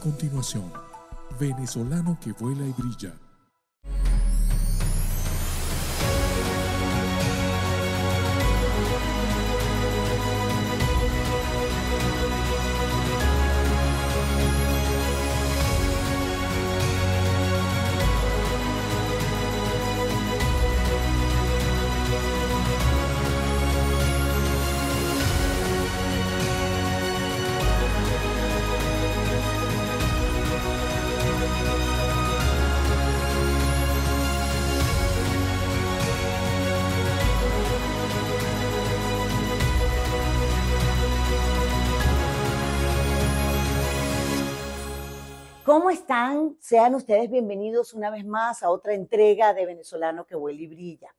continuación, Venezolano que vuela y brilla Sean ustedes bienvenidos una vez más a otra entrega de Venezolano que huele y brilla.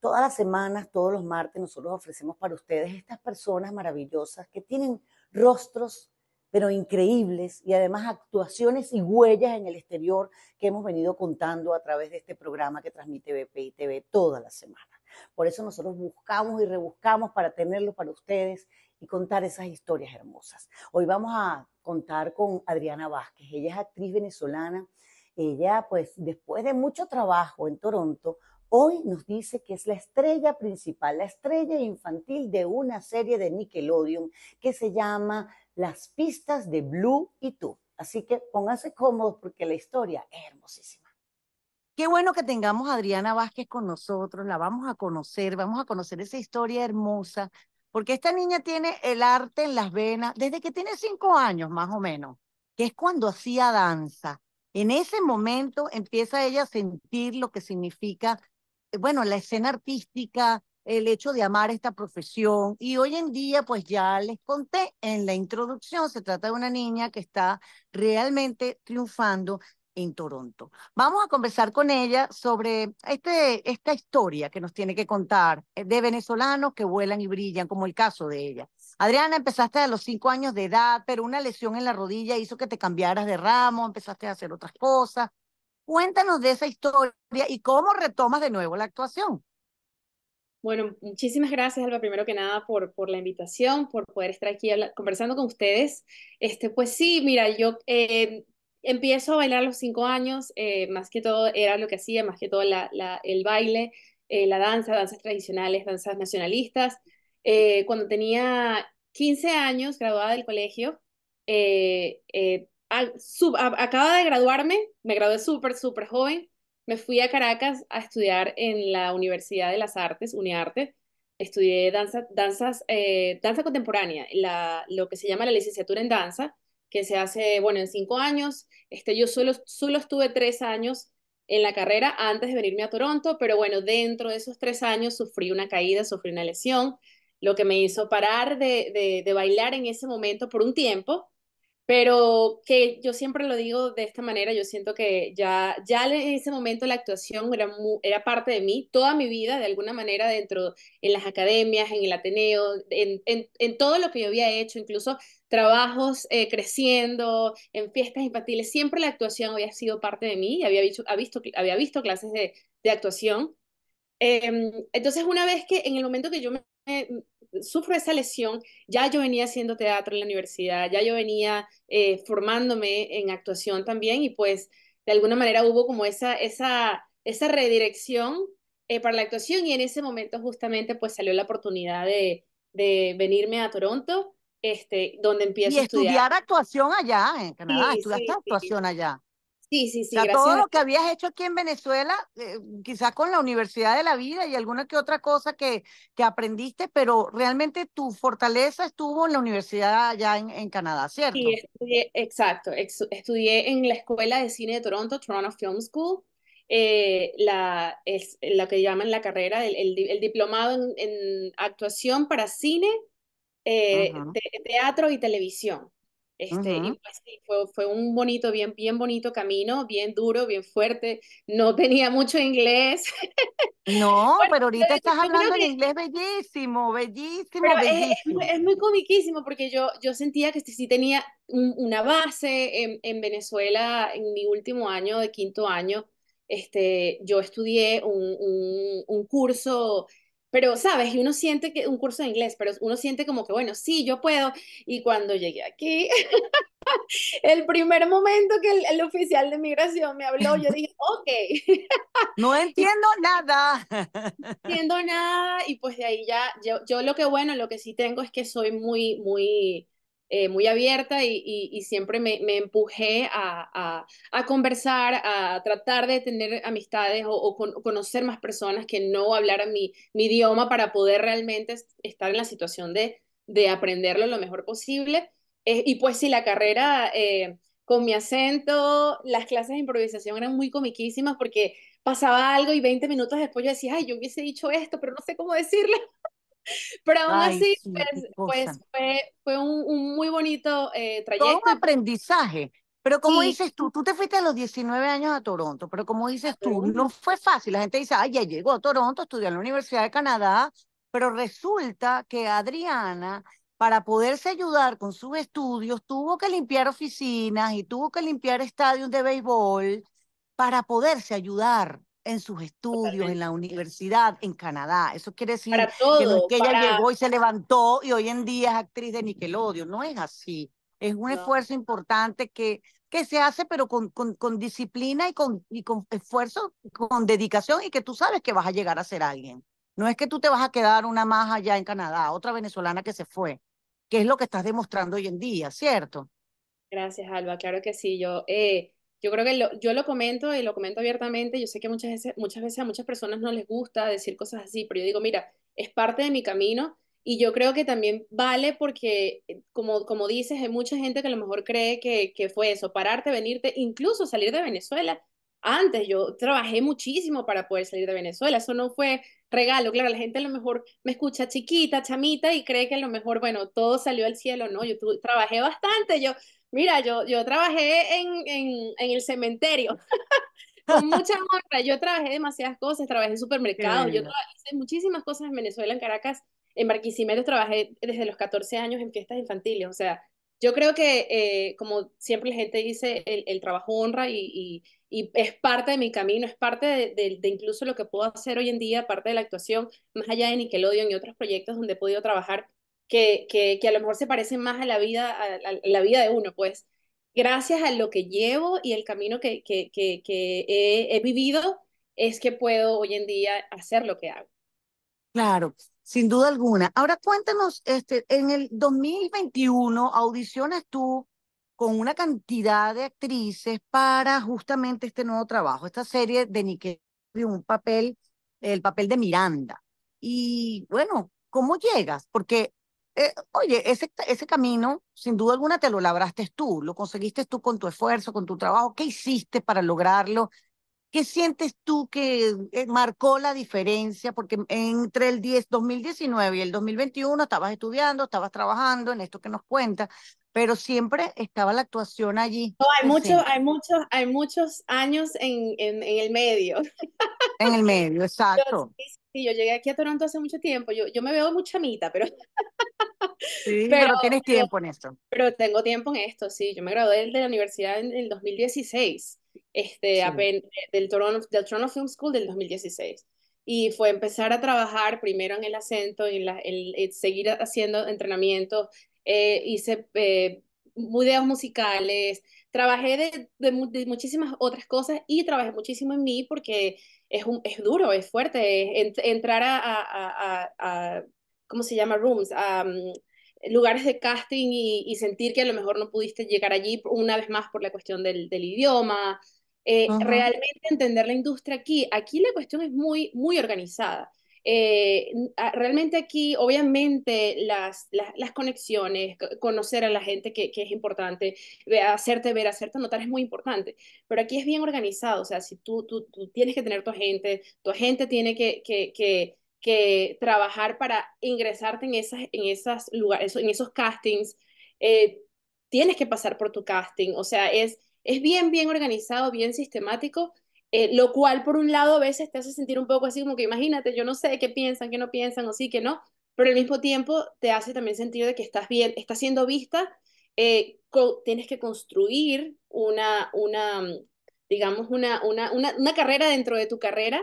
Todas las semanas, todos los martes, nosotros ofrecemos para ustedes estas personas maravillosas que tienen rostros pero increíbles y además actuaciones y huellas en el exterior que hemos venido contando a través de este programa que transmite BPI TV todas las semanas. Por eso nosotros buscamos y rebuscamos para tenerlo para ustedes y contar esas historias hermosas. Hoy vamos a contar con Adriana Vázquez. Ella es actriz venezolana. Ella, pues, después de mucho trabajo en Toronto, hoy nos dice que es la estrella principal, la estrella infantil de una serie de Nickelodeon que se llama Las pistas de Blue y tú. Así que pónganse cómodos porque la historia es hermosísima. Qué bueno que tengamos a Adriana Vázquez con nosotros, la vamos a conocer, vamos a conocer esa historia hermosa porque esta niña tiene el arte en las venas desde que tiene cinco años más o menos, que es cuando hacía danza. En ese momento empieza ella a sentir lo que significa, eh, bueno, la escena artística, el hecho de amar esta profesión. Y hoy en día, pues ya les conté en la introducción, se trata de una niña que está realmente triunfando en Toronto. Vamos a conversar con ella sobre este, esta historia que nos tiene que contar eh, de venezolanos que vuelan y brillan, como el caso de ella. Adriana, empezaste a los cinco años de edad, pero una lesión en la rodilla hizo que te cambiaras de ramo, empezaste a hacer otras cosas. Cuéntanos de esa historia y cómo retomas de nuevo la actuación. Bueno, muchísimas gracias, Alba, primero que nada por, por la invitación, por poder estar aquí conversando con ustedes. Este, pues sí, mira, yo eh, Empiezo a bailar a los cinco años, eh, más que todo era lo que hacía, más que todo el baile, eh, la danza, danzas tradicionales, danzas nacionalistas. Eh, cuando tenía 15 años, graduada del colegio, acaba de graduarme, me gradué súper, súper joven, me fui a Caracas a estudiar en la Universidad de las Artes, UniArte, estudié danza, danzas, danza contemporánea, lo que se llama la licenciatura en danza, que se hace, bueno, en cinco años. Este, yo solo, solo estuve tres años en la carrera antes de venirme a Toronto, pero bueno, dentro de esos tres años sufrí una caída, sufrí una lesión, lo que me hizo parar de, de bailar en ese momento por un tiempo. Pero que yo siempre lo digo de esta manera, yo siento que ya, ya en ese momento la actuación era, era parte de mí, toda mi vida, de alguna manera, dentro, en las academias, en el Ateneo, en, en, todo lo que yo había hecho, incluso trabajos eh, creciendo, en fiestas infantiles, siempre la actuación había sido parte de mí, había visto, había visto, había visto clases de, de actuación. Em, entonces, una vez que en el momento que yo me, sufro esa lesión, ya yo venía haciendo teatro en la universidad, ya yo venía eh, formándome en actuación también y pues de alguna manera hubo como esa, esa, esa redirección eh, para la actuación y en ese momento justamente pues salió la oportunidad de, de venirme a Toronto, este, donde empiezo a estudiar. actuación allá en Canadá, estudiar actuación allá. Sí, sí, sí. todo lo que habías hecho aquí en Venezuela, eh, quizás con la Universidad de la Vida y alguna que otra cosa que, que aprendiste, pero realmente tu fortaleza estuvo en la universidad allá en, Canadá, ¿cierto? Sí, estudié, exacto. estudié en la Escuela de Cine de Toronto, Toronto Film School, eh, la, es, que llaman la carrera, el, diplomado en, actuación para cine, eh, teatro y televisión. Este, y pues fue, fue, un bonito, bien, bien bonito camino, bien duro, bien fuerte. No tenía mucho inglés. No, pero ahorita estás hablando en inglés bellísimo, bellísimo, bellísimo. Es, muy comiquísimo porque yo, yo sentía que este sí tenía una base en, en, Venezuela en mi último año, de quinto año. Este, yo estudié un, un, un curso pero, ¿sabes? Y uno siente que un curso de inglés, pero uno siente como que, bueno, sí, yo puedo. Y cuando llegué aquí, el primer momento que el, oficial de migración me habló, yo dije, ok. no entiendo nada. no entiendo nada. Y pues de ahí ya, yo, yo lo que bueno, lo que sí tengo es que soy muy, muy eh, muy abierta y, siempre me, empujé a, conversar, a tratar de tener amistades o, conocer más personas que no hablaran mi, idioma para poder realmente estar en la situación de, aprenderlo lo mejor posible. Eh, y pues sí, la carrera eh, con mi acento, las clases de improvisación eran muy comiquísimas porque pasaba algo y 20 minutos después yo decía, ay, yo hubiese dicho esto, pero no sé cómo decirlo. Pero aún así, pues, pues fue, fue un, muy bonito eh, trayecto. Todo un aprendizaje. Pero como dices tú, tú te fuiste a los 19 años a Toronto, pero como dices tú, no fue fácil. La gente dice, ah, ya llegó a Toronto, estudió en la Universidad de Canadá, pero resulta que Adriana, para poderse ayudar con sus estudios, tuvo que limpiar oficinas y tuvo que limpiar estadios de béisbol para poderse ayudar en sus estudios, en la universidad, en Canadá. Eso quiere decir que, que ella llegó y se levantó y hoy en día es actriz de Nickelodeon. No es así. Es un esfuerzo importante que, que se hace, pero con, con, disciplina y con, y con esfuerzo, con dedicación y que tú sabes que vas a llegar a ser alguien. No es que tú te vas a quedar una más allá en Canadá, otra venezolana que se fue, que es lo que estás demostrando hoy en día, ¿cierto? Gracias, Alba. Claro que sí. Yo eh, yo creo que yo lo comento y lo comento abiertamente. Yo sé que muchas veces, muchas veces a muchas personas no les gusta decir cosas así, pero yo digo, mira, es parte de mi camino y yo creo que también vale porque, eh, como, como dices, hay mucha gente que a lo mejor cree que, que fue eso, pararte, venirte, incluso salir de Venezuela. Antes yo trabajé muchísimo para poder salir de Venezuela, eso no fue regalo, claro, la gente a lo mejor me escucha chiquita, chamita y cree que a lo mejor, bueno, todo salió al cielo, no, yo trabajé bastante, yo Mira, yo, yo trabajé en, en, el cementerio. con mucha honra. Yo trabajé demasiadas cosas, trabajé en supermercados, yo trabajé muchísimas cosas en Venezuela, en Caracas, en Barquisimeto trabajé desde los 14 años en fiestas infantiles, o sea, yo creo que, eh, como siempre la gente dice, el, trabajo honra y, es parte de mi camino, es parte de, de, de, incluso lo que puedo hacer hoy en día, parte de la actuación, más allá de Nickelodeon y otros proyectos donde he podido trabajar, que, a lo mejor se parecen más a la vida, a, la vida de uno, pues gracias a lo que llevo y el camino que, que, que, he, vivido, es que puedo hoy en día hacer lo que hago. Claro, sin duda alguna. Ahora cuéntanos, este, en el 2021 audicionas tú con una cantidad de actrices para justamente este nuevo trabajo, esta serie de Nickelodeon, un papel, el papel de Miranda. Y bueno, ¿cómo llegas? Porque eh, oye, ese, ese camino, sin duda alguna, te lo labraste tú, lo conseguiste tú con tu esfuerzo, con tu trabajo. ¿Qué hiciste para lograrlo? ¿Qué sientes tú que eh, marcó la diferencia? Porque entre el 10, 2019 y el 2021 estabas estudiando, estabas trabajando en esto que nos cuenta, pero siempre estaba la actuación allí. No, hay, muchos, hay, muchos, hay muchos años en, en, el medio. En el medio, exacto. sí, yo llegué aquí a Toronto hace mucho tiempo, yo, yo me veo mucha pero... Sí, pero, tienes tiempo en esto. Pero tengo tiempo en esto, sí. Yo me gradué de la universidad en el 2016, este, del, Toronto, del Toronto Film School del 2016 y fue empezar a trabajar primero en el acento, en, la, en, seguir haciendo entrenamientos, eh, hice eh, videos musicales, trabajé de, muchísimas otras cosas y trabajé muchísimo en mí porque es, duro, es fuerte, entrar a, ¿cómo se llama? Rooms, a mm, lugares de casting y, sentir que a lo mejor no pudiste llegar allí una vez más por la cuestión del, idioma. Eh, realmente entender la industria aquí, aquí la cuestión es muy, muy organizada. Eh, ah, realmente aquí, obviamente, las, las, conexiones, conocer a la gente que, que, es importante, hacerte ver, hacerte notar es muy importante, pero aquí es bien organizado, o sea, si tú, tú, tienes que tener tu agente, tu agente tiene que, que, que trabajar para ingresarte en esas en esas lugares en esos castings eh, tienes que pasar por tu casting o sea es es bien bien organizado bien sistemático eh, lo cual por un lado a veces te hace sentir un poco así como que imagínate, yo no sé qué piensan, qué no piensan o sí, que no, pero al mismo tiempo te hace también sentir de que estás bien, estás siendo vista, eh, tienes que construir una, una mm, digamos, una, una, una, carrera dentro de tu carrera,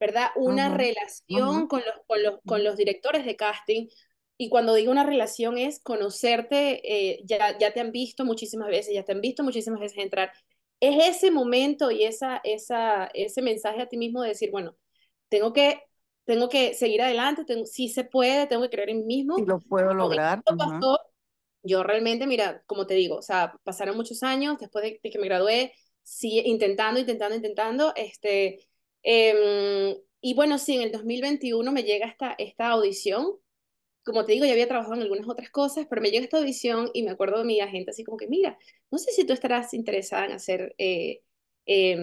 ¿verdad? Una relación Con, los, con, mm. los, directores de casting, y cuando digo una relación es conocerte, eh, ya, ya te han visto muchísimas veces, ya te han visto muchísimas veces entrar, es ese momento y esa, esa, ese mensaje a ti mismo de decir, bueno, tengo que, tengo que seguir adelante, tengo, si se puede, tengo que creer en mí mismo. Y lo puedo lograr. pasó, Yo realmente, mira, como te digo, o sea, pasaron muchos años después de, que me gradué, sí, intentando, intentando, intentando, este, em, y bueno, sí, en el 2021 me llega esta, esta audición como te digo, ya había trabajado en algunas otras cosas, pero me llega esta visión y me acuerdo de mi agente así como que, mira, no sé si tú estarás interesada en hacer eh, em,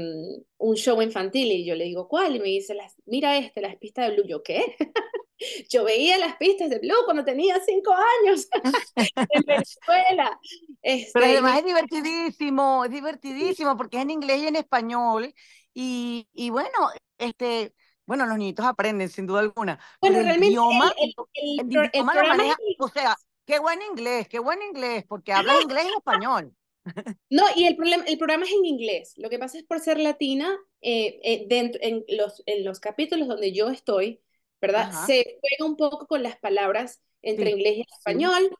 un show infantil. Y yo le digo, ¿cuál? Y me dice, mira este, las pistas de Blue. ¿Yo qué? yo veía las pistas de Blue cuando tenía cinco años en Venezuela. pero este, además es divertidísimo, es divertidísimo, porque es en inglés y en español. Y, y bueno, este bueno, los niñitos aprenden, sin duda alguna. Bueno, realmente el idioma, el, idioma maneja, o sea, qué buen inglés, qué buen inglés, porque habla inglés y español. No, y el, problema, el programa es en inglés. Lo que pasa es por ser latina, eh, eh, dentro, en, los, en los capítulos donde yo estoy, ¿verdad? Se juega un poco con las palabras entre inglés y español.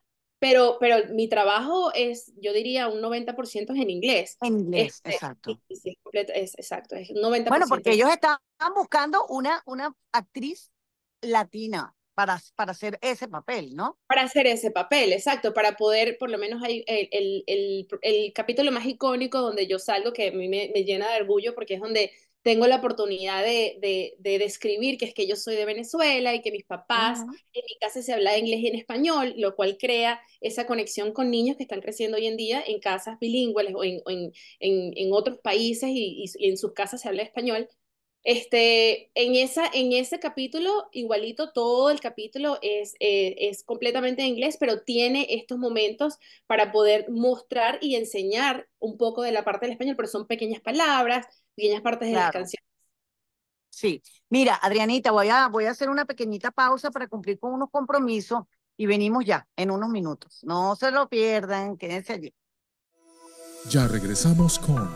Pero, pero mi trabajo es, yo diría, un 90% es en inglés. En inglés, este, exacto. Es, exacto, es 90%. Bueno, porque ellos estaban buscando una, una actriz latina para, para hacer ese papel, ¿no? Para hacer ese papel, exacto, para poder, por lo menos hay el, el, el, el capítulo más icónico donde yo salgo, que a mí me, me llena de orgullo porque es donde tengo la oportunidad de, describir que es que yo soy de Venezuela y que mis papás, en mi casa se habla inglés y en español, lo cual crea esa conexión con niños que están creciendo hoy en día en casas bilingües o en, otros países y, en sus casas se habla español. Este, en, esa, en ese capítulo, igualito, todo el capítulo es, eh, es completamente en inglés, pero tiene estos momentos para poder mostrar y enseñar un poco de la parte del español, pero son pequeñas palabras, pequeñas partes de la canción Sí, mira, Adrianita, voy a, voy a hacer una pequeñita pausa para cumplir con unos compromisos y venimos ya en unos minutos. No se lo pierdan, quédense allí. Ya regresamos con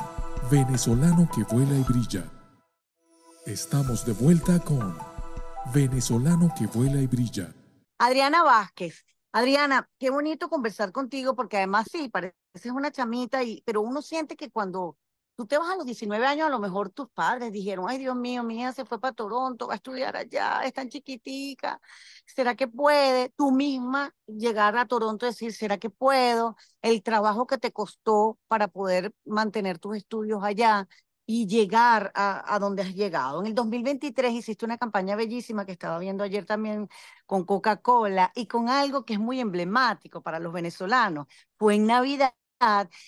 Venezolano que vuela y brilla. Estamos de vuelta con Venezolano que vuela y brilla. Adriana Vázquez. Adriana, qué bonito conversar contigo porque además sí, pareces una chamita, y, pero uno siente que cuando Tú te vas a los 19 años, a lo mejor tus padres dijeron, ay Dios mío, mi hija se fue para Toronto, va a estudiar allá, es tan chiquitica, ¿será que puede? Tú misma llegar a Toronto y decir, ¿será que puedo? El trabajo que te costó para poder mantener tus estudios allá y llegar a, donde has llegado. En el 2023 hiciste una campaña bellísima que estaba viendo ayer también con Coca-Cola y con algo que es muy emblemático para los venezolanos. Fue en Navidad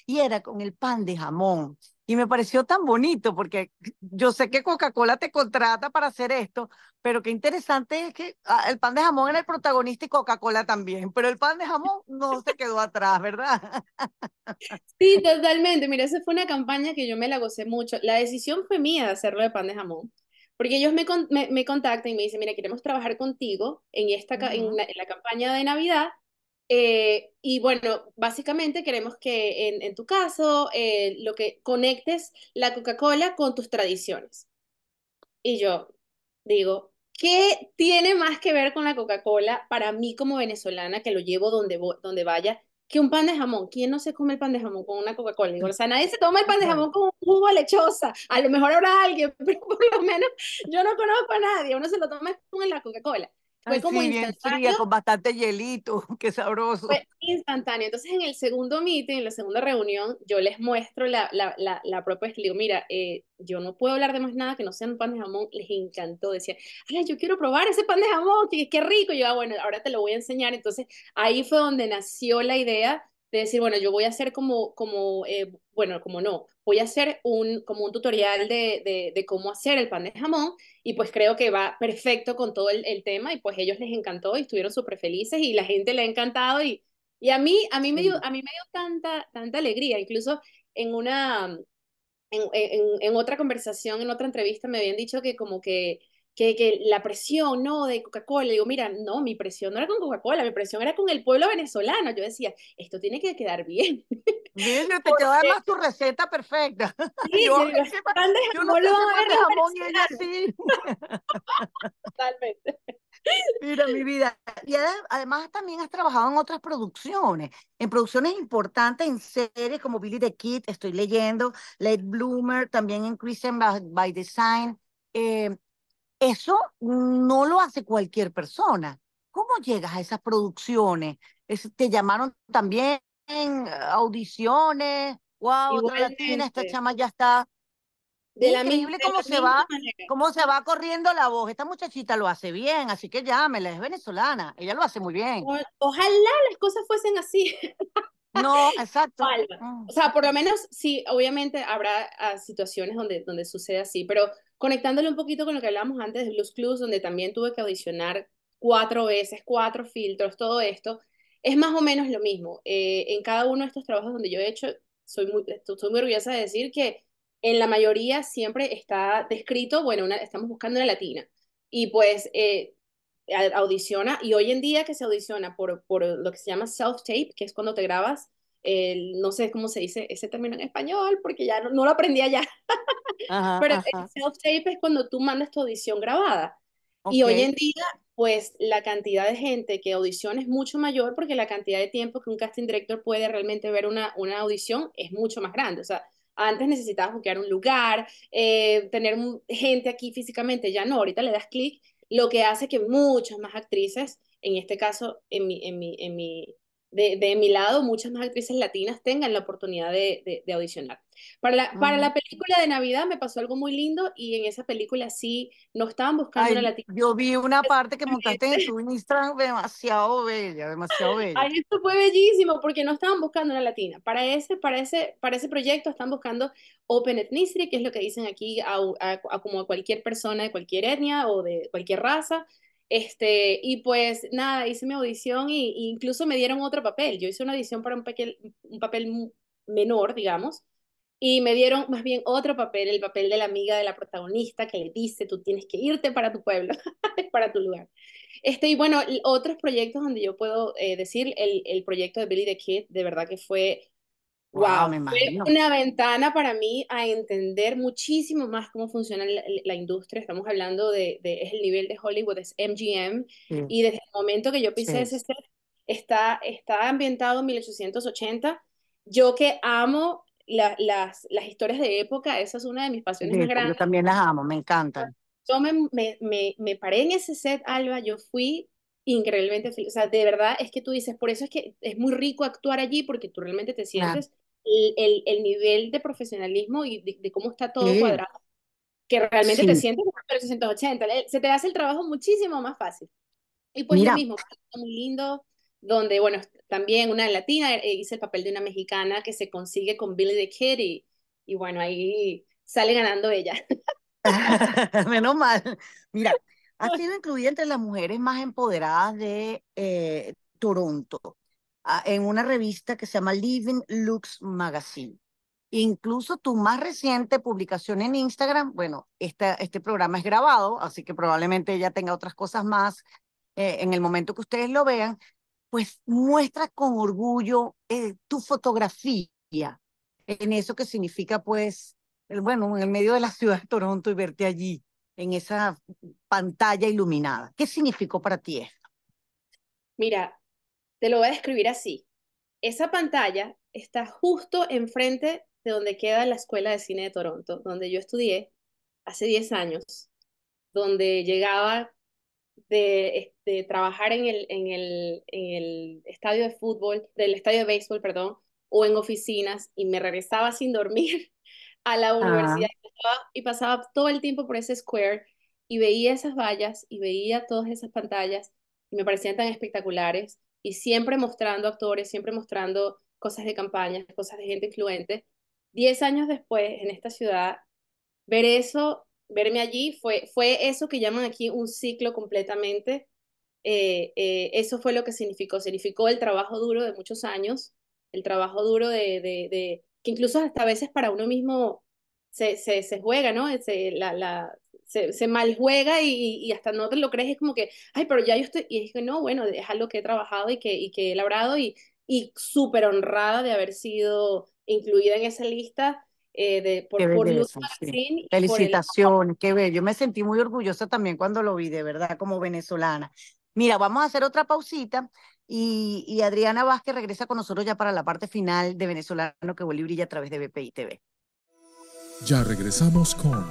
y era con el pan de jamón. Y me pareció tan bonito porque yo sé que Coca-Cola te contrata para hacer esto, pero qué interesante es que ah, el pan de jamón era el protagonista y Coca-Cola también, pero el pan de jamón no se quedó atrás, ¿verdad? Sí, totalmente. Mira, esa fue una campaña que yo me la gocé mucho. La decisión fue mía de hacerlo de pan de jamón. Porque ellos me, me, contactan y me dicen, mira, queremos trabajar contigo en, esta, en la campaña de Navidad, eh, y bueno, básicamente queremos que en, tu caso, eh, lo que conectes la Coca-Cola con tus tradiciones. Y yo digo, ¿qué tiene más que ver con la Coca-Cola para mí como venezolana que lo llevo donde, donde vaya? que un pan de jamón. ¿Quién no se come el pan de jamón con una Coca-Cola? O sea, nadie se toma el pan de jamón con un jugo lechosa. A lo mejor habrá alguien, pero por lo menos yo no conozco a nadie. Uno se lo toma con la Coca-Cola. Fue como Bien con bastante hielito, qué sabroso. Fue instantáneo. Entonces, en el segundo meeting, en la segunda reunión, yo les muestro la, la, la, propuesta. Le digo, mira, eh, yo no puedo hablar de más nada que no sean pan de jamón. Les encantó. Decía, Ay, yo quiero probar ese pan de jamón, qué, qué rico. Y yo, ah, bueno, ahora te lo voy a enseñar. Entonces, ahí fue donde nació la idea de decir, bueno, yo voy a hacer como, como eh, bueno, como no, voy a hacer un, como un tutorial de, de, cómo hacer el pan de jamón y pues creo que va perfecto con todo el, tema y pues ellos les encantó y estuvieron súper felices y la gente le ha encantado y, y a mí, a mí me dio, a mí me dio tanta, tanta alegría, incluso en una, en, en otra conversación, en otra entrevista me habían dicho que como que que, la presión, ¿no? De Coca-Cola, digo, mira, no, mi presión no era con Coca-Cola, mi presión era con el pueblo venezolano. Yo decía, esto tiene que quedar bien. Mira, te quedó además tu receta perfecta. yo, no Totalmente. Mira, mi vida. Y además también has trabajado en otras producciones, en producciones importantes, en series como Billy the Kid, estoy leyendo, Late Bloomer, también en Christian by, Design. Eh, eso no lo hace cualquier persona. ¿Cómo llegas a esas producciones? ¿Te llamaron también en audiciones? ¡Wow! Otra latina, esta chama ya está. Increíble cómo, se va, cómo se va corriendo la voz. Esta muchachita lo hace bien, así que llámela, es venezolana, ella lo hace muy bien. ojalá las cosas fuesen así. No, exacto. Mm. O sea, por lo menos sí, obviamente habrá ah, situaciones donde, donde sucede así, pero Conectándolo un poquito con lo que hablábamos antes de Blues Clues, donde también tuve que audicionar cuatro veces, cuatro filtros, todo esto, es más o menos lo mismo. Eh, en cada uno de estos trabajos donde yo he hecho, soy muy, muy orgullosa de decir que en la mayoría siempre está descrito, bueno, estamos buscando una latina. Y pues eh, audiciona, y hoy en día que se audiciona por, por lo que se llama self-tape, que es cuando te grabas no sé cómo se dice ese término en español, porque ya no, lo aprendí allá. Pero el self-tape es cuando tú mandas tu audición grabada. Y hoy en día, pues la cantidad de gente que audiciona es mucho mayor porque la cantidad de tiempo que un casting director puede realmente ver una, audición es mucho más grande. O sea, antes necesitabas buscar un lugar, eh, tener gente aquí físicamente, ya no, ahorita le das clic, lo que hace que muchas más actrices, en este caso, en en mi, en mi de, mi lado, muchas más actrices latinas tengan la oportunidad de, audicionar. Para la, para ah. la película de Navidad me pasó algo muy lindo y en esa película sí no estaban buscando una latina. Yo vi una parte que montaste en su Instagram demasiado bella, demasiado bella. Ay, esto fue bellísimo porque no estaban buscando una latina. Para ese, para para ese proyecto están buscando open ethnicity, que es lo que dicen aquí como a cualquier persona de cualquier etnia o de cualquier raza este, y pues nada, hice mi audición e incluso me dieron otro papel. Yo hice una audición para un, un papel menor, digamos, y me dieron más bien otro papel, el papel de la amiga de la protagonista que le dice, tú tienes que irte para tu pueblo, para tu lugar. Este, y bueno, otros proyectos donde yo puedo eh, decir, el, el proyecto de Billy the Kid, de verdad que fue Wow, fue una ventana para mí a entender muchísimo más cómo funciona la, industria. Estamos hablando de, es el nivel de Hollywood, es MGM, y desde el momento que yo pisé ese set, está, está ambientado en 1880. Yo que amo las, las historias de época, esa es una de mis pasiones más pues, grandes. Yo también las amo, me encantan. Yo me, me, me, me paré en ese set, Alba, yo fui increíblemente feliz. O sea, de verdad es que tú dices, por eso es que es muy rico actuar allí porque tú realmente te sientes el, el, nivel de profesionalismo y de, cómo está todo cuadrado, que realmente te sientes como 680, se te hace el trabajo muchísimo más fácil. Y pues lo mismo, muy lindo, donde, bueno, también una latina, eh, hice el papel de una mexicana que se consigue con Billy the Kitty, y, y bueno, ahí sale ganando ella. Menos mal. Mira, ha sido incluida entre las mujeres más empoderadas de eh, Toronto en una revista que se llama Living Looks Magazine. Incluso tu más reciente publicación en Instagram, bueno, esta, este programa es grabado, así que probablemente ella tenga otras cosas más eh, en el momento que ustedes lo vean, pues muestra con orgullo eh, tu fotografía en eso que significa, pues, el, bueno, en el medio de la ciudad de Toronto y verte allí, en esa pantalla iluminada. ¿Qué significó para ti esto? Mira, te lo voy a describir así. Esa pantalla está justo enfrente de donde queda la Escuela de Cine de Toronto, donde yo estudié hace 10 años, donde llegaba de, trabajar en el, estadio de fútbol, del estadio de béisbol, perdón, o en oficinas y me regresaba sin dormir a la universidad ah. y pasaba todo el tiempo por ese square y veía esas vallas y veía todas esas pantallas y me parecían tan espectaculares y siempre mostrando actores, siempre mostrando cosas de campaña, cosas de gente influente. Diez años después, en esta ciudad, ver eso, verme allí, fue, fue eso que llaman aquí un ciclo completamente. Eh, eh, eso fue lo que significó. Significó el trabajo duro de muchos años, el trabajo duro de, que incluso hasta a veces para uno mismo se, se, juega, ¿no? la, la, se, se maljuega y, hasta no te lo crees, es como que, ay, pero ya yo estoy, y es que no, bueno, es algo que he trabajado y que, y que he labrado y, y súper honrada de haber sido incluida en esa lista. Eh, de, por, por Luz Felicitaciones, qué bello. Me sentí muy orgullosa también cuando lo vi, de verdad, como venezolana. Mira, vamos a hacer otra pausita y, y Adriana Vázquez regresa con nosotros ya para la parte final de Venezolano que vuelve brilla a través de BPI TV. Ya regresamos con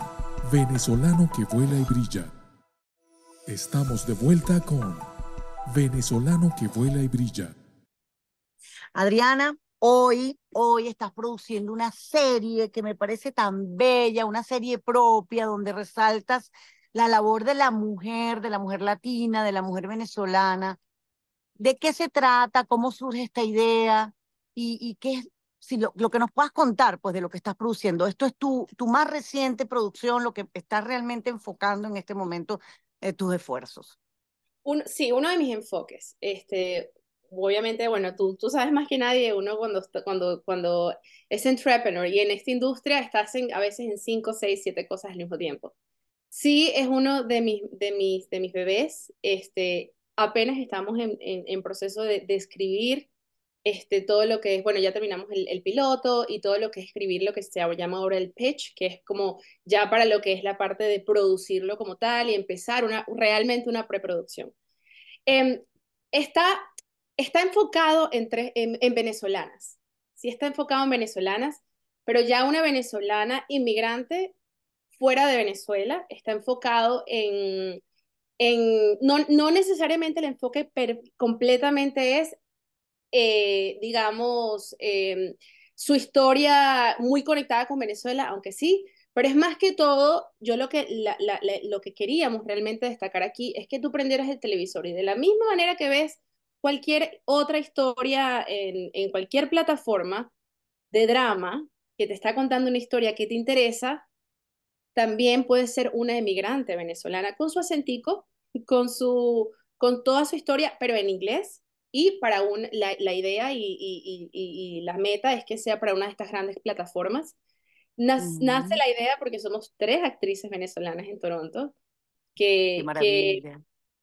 Venezolano que vuela y brilla. Estamos de vuelta con Venezolano que vuela y brilla. Adriana, hoy, hoy estás produciendo una serie que me parece tan bella, una serie propia donde resaltas la labor de la mujer, de la mujer latina, de la mujer venezolana. ¿De qué se trata? ¿Cómo surge esta idea? ¿Y, y qué, si lo, lo, que nos puedas contar pues de lo que estás produciendo. Esto es tu, tu más reciente producción, lo que estás realmente enfocando en este momento eh, tus esfuerzos. Un, sí, uno de mis enfoques. Este, obviamente, bueno, tú, tú sabes más que nadie, uno cuando, cuando, cuando es entrepreneur y en esta industria estás a veces en cinco, seis, siete cosas al mismo tiempo. Sí, es uno de mis, de mis, de mis bebés. Este, apenas estamos en, en, en proceso de, de escribir este, todo lo que es, bueno, ya terminamos el, piloto y todo lo que es escribir lo que se llama ahora el pitch, que es como ya para lo que es la parte de producirlo como tal y empezar una, realmente una preproducción. Em, está, está enfocado en, en, venezolanas, sí está enfocado en venezolanas, pero ya una venezolana inmigrante fuera de Venezuela está enfocado en, en, no, necesariamente el enfoque completamente es eh, digamos, em, su historia muy conectada con Venezuela, aunque sí, pero es más que todo, yo lo que, lo que queríamos realmente destacar aquí es que tú prendieras el televisor y de la misma manera que ves cualquier otra historia en, cualquier plataforma de drama que te está contando una historia que te interesa, también puede ser una emigrante venezolana con su acentico, con, su, con toda su historia, pero en inglés, y para un, la, la idea y, y, y, la meta es que sea para una de estas grandes plataformas. Nace, mm. la idea porque somos tres actrices venezolanas en Toronto que, que,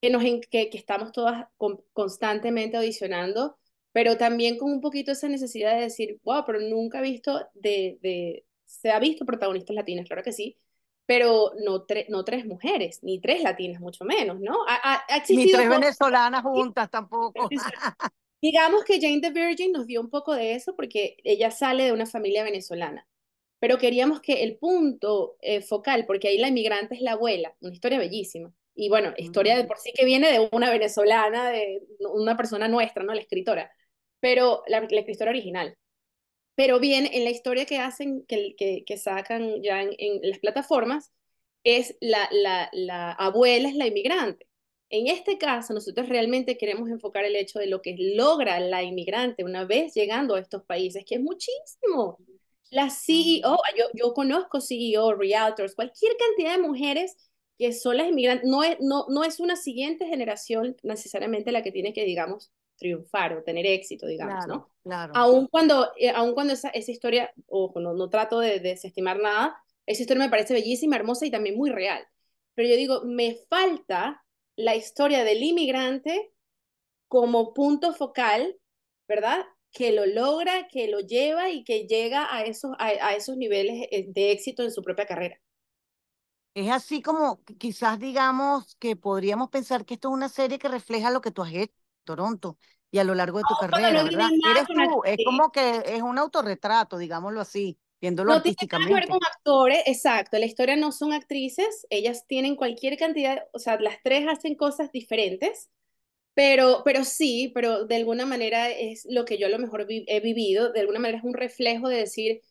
que, nos, que, que estamos todas constantemente audicionando, pero también con un poquito esa necesidad de decir, wow, pero nunca he visto de, de, se ha visto protagonistas latinas, claro que sí, pero no, no tres mujeres, ni tres latinas, mucho menos, ¿no? ni tres venezolanas juntas tampoco. Digamos que Jane the Virgin nos dio un poco de eso porque ella sale de una familia venezolana, pero queríamos que el punto eh, focal, porque ahí la inmigrante es la abuela, una historia bellísima, y bueno, historia de por sí que viene de una venezolana, de una persona nuestra, ¿no? La escritora, pero la escritora original, pero bien, en la historia que hacen, que, sacan ya en, las plataformas, es la, abuela es la inmigrante. En este caso, nosotros realmente queremos enfocar el hecho de lo que logra la inmigrante una vez llegando a estos países, que es muchísimo. La CEO, ah, yo, yo conozco CEO, realtors, cualquier cantidad de mujeres que son las inmigrantes, no, no es una siguiente generación necesariamente la que tiene que, digamos, triunfar o tener éxito, digamos, ¿no? Claro. Aun cuando, eh, cuando esa, esa, historia, ojo, no, no trato de, desestimar nada, esa historia me parece bellísima, hermosa y también muy real. Pero yo digo, me falta la historia del inmigrante como punto focal, ¿verdad? Que lo logra, que lo lleva y que llega a esos, a esos niveles eh, de éxito en su propia carrera. Es así como quizás digamos que podríamos pensar que esto es una serie que refleja lo que tú has hecho Toronto y a lo largo de tu carrera, ¿verdad? Eres es como que es un autorretrato, digámoslo así, viéndolo no artísticamente. que ver con actores, exacto, la historia no son actrices, ellas tienen cualquier cantidad, o sea, las tres hacen cosas diferentes, pero, pero sí, pero de alguna manera es lo que yo a lo mejor he vivido, de alguna manera es un reflejo de decir,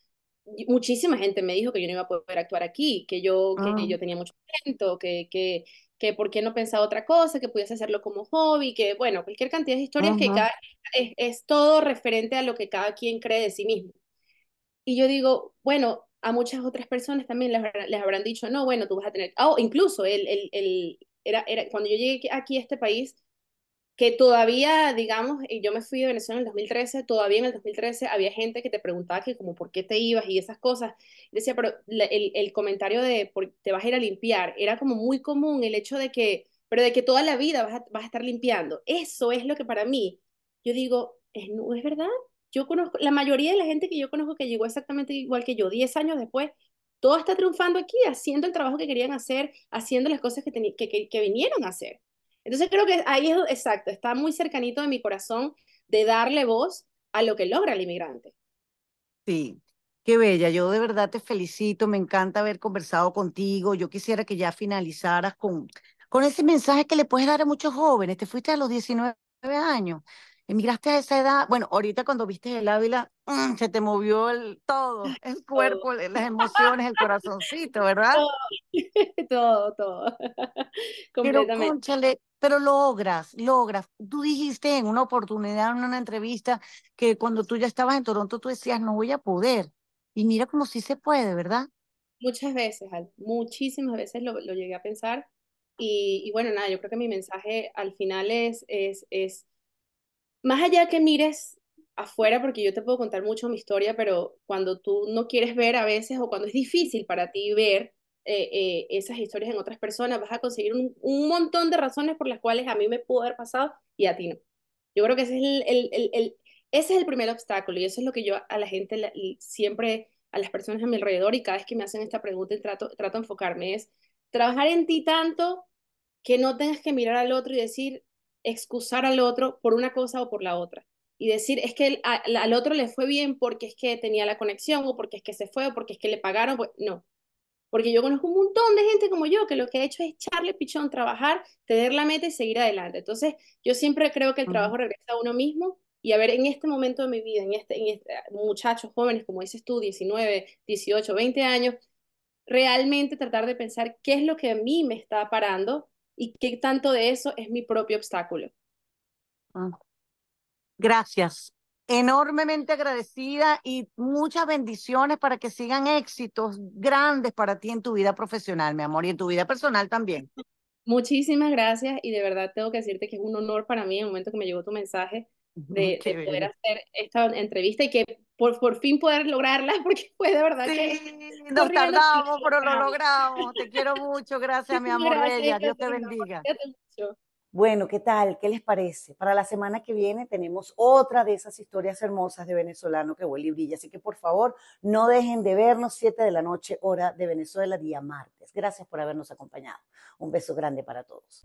muchísima gente me dijo que yo no iba a poder actuar aquí, que yo, que ah. yo tenía mucho talento, que, que, que por qué no pensaba otra cosa, que pudiese hacerlo como hobby, que bueno, cualquier cantidad de historias que cada, es, es, todo referente a lo que cada quien cree de sí mismo. Y yo digo, bueno, a muchas otras personas también les, les habrán dicho, no, bueno, tú vas a tener, oh, incluso el, el, el, era, era, cuando yo llegué aquí a este país, que todavía, digamos, yo me fui de Venezuela en el 2013, todavía en el 2013 había gente que te preguntaba que como por qué te ibas y esas cosas. decía, pero el, comentario de te vas a ir a limpiar era como muy común el hecho de que, pero de que toda la vida vas a, estar limpiando. Eso es lo que para mí, yo digo, ¿es, ¿es verdad? Yo conozco, la mayoría de la gente que yo conozco que llegó exactamente igual que yo, 10 años después, todo está triunfando aquí, haciendo el trabajo que querían hacer, haciendo las cosas que, que, que, que vinieron a hacer. Entonces creo que ahí es exacto, está muy cercanito de mi corazón de darle voz a lo que logra el inmigrante. Sí, Qué bella, yo de verdad te felicito, me encanta haber conversado contigo. Yo quisiera que ya finalizaras con, con ese mensaje que le puedes dar a muchos jóvenes. Te fuiste a los 19 años, emigraste a esa edad, bueno, ahorita cuando viste el Ávila, mm, se te movió el todo, el cuerpo, las emociones, el corazoncito, ¿verdad? Todo, todo. completamente. Pero, pero logras, logras. Tú dijiste en una oportunidad, en una entrevista, que cuando tú ya estabas en Toronto, tú decías, no voy a poder. Y mira como sí se puede, ¿verdad? Muchas veces, Al, muchísimas veces lo, llegué a pensar. Y, y, bueno, nada, yo creo que mi mensaje al final es, es, es más allá que mires afuera, porque yo te puedo contar mucho mi historia, pero cuando tú no quieres ver a veces o cuando es difícil para ti ver eh, eh, esas historias en otras personas, vas a conseguir un, montón de razones por las cuales a mí me pudo haber pasado y a ti no. Yo creo que ese es el, ese es el primer obstáculo y eso es lo que yo a la gente siempre, a las personas a mi alrededor y cada vez que me hacen esta pregunta trato, trato de enfocarme es trabajar en ti tanto que no tengas que mirar al otro y decir, excusar al otro por una cosa o por la otra. Y decir, es que al, otro le fue bien porque es que tenía la conexión, o porque es que se fue, o porque es que le pagaron. Pues, no. Porque yo conozco un montón de gente como yo que lo que ha hecho es echarle pichón, trabajar, tener la meta y seguir adelante. Entonces, yo siempre creo que el trabajo regresa a uno mismo y a ver en este momento de mi vida, en este, en este, ah, muchachos jóvenes, como dices tú, 19, 18, 20 años, realmente tratar de pensar qué es lo que a mí me está parando y qué tanto de eso es mi propio obstáculo. Ah. Gracias. Enormemente agradecida y muchas bendiciones para que sigan éxitos grandes para ti en tu vida profesional, mi amor, y en tu vida personal también. Muchísimas gracias y de verdad tengo que decirte que es un honor para mí el momento que me llegó tu mensaje de, poder hacer esta entrevista y que por, por, fin poder lograrla, porque fue de verdad sí, que... Nos tardamos, pero lo logramos. te quiero mucho, gracias mi amor Dios te bendiga. Bueno, ¿qué tal? ¿Qué les parece? Para la semana que viene tenemos otra de esas historias hermosas de venezolano que huele y brilla. Así que por favor, no dejen de vernos 7 de la noche, hora de Venezuela, día martes. Gracias por habernos acompañado. Un beso grande para todos.